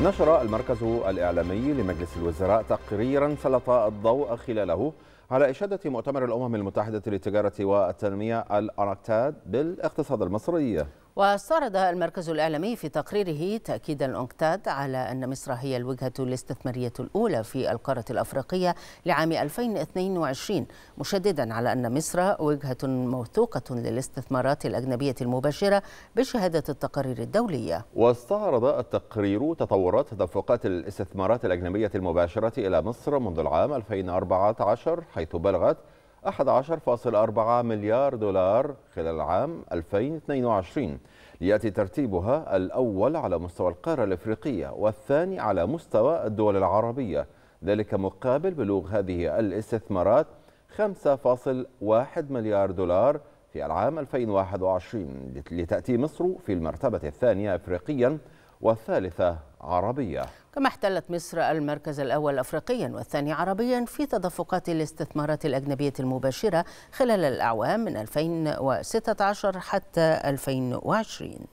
نشر المركز الإعلامي لمجلس الوزراء تقريرا سلط الضوء خلاله على إشادة مؤتمر الأمم المتحدة للتجارة والتنمية الأراكتاد بالاقتصاد المصري واستعرض المركز الإعلامي في تقريره تأكيد الأنكتاد على أن مصر هي الوجهة الاستثمارية الأولى في القارة الأفريقية لعام 2022 مشددا على أن مصر وجهة موثوقة للاستثمارات الأجنبية المباشرة بشهادة التقارير الدولية واستعرض التقرير تطورات تدفقات الاستثمارات الأجنبية المباشرة إلى مصر منذ العام 2014 حيث بلغت 11.4 مليار دولار خلال عام 2022 ليأتي ترتيبها الأول على مستوى القارة الإفريقية والثاني على مستوى الدول العربية ذلك مقابل بلوغ هذه الاستثمارات 5.1 مليار دولار في العام 2021 لتأتي مصر في المرتبة الثانية إفريقيا والثالثة عربية كما احتلت مصر المركز الأول أفريقيا والثاني عربيا في تدفقات الاستثمارات الأجنبية المباشرة خلال الأعوام من 2016 حتى 2020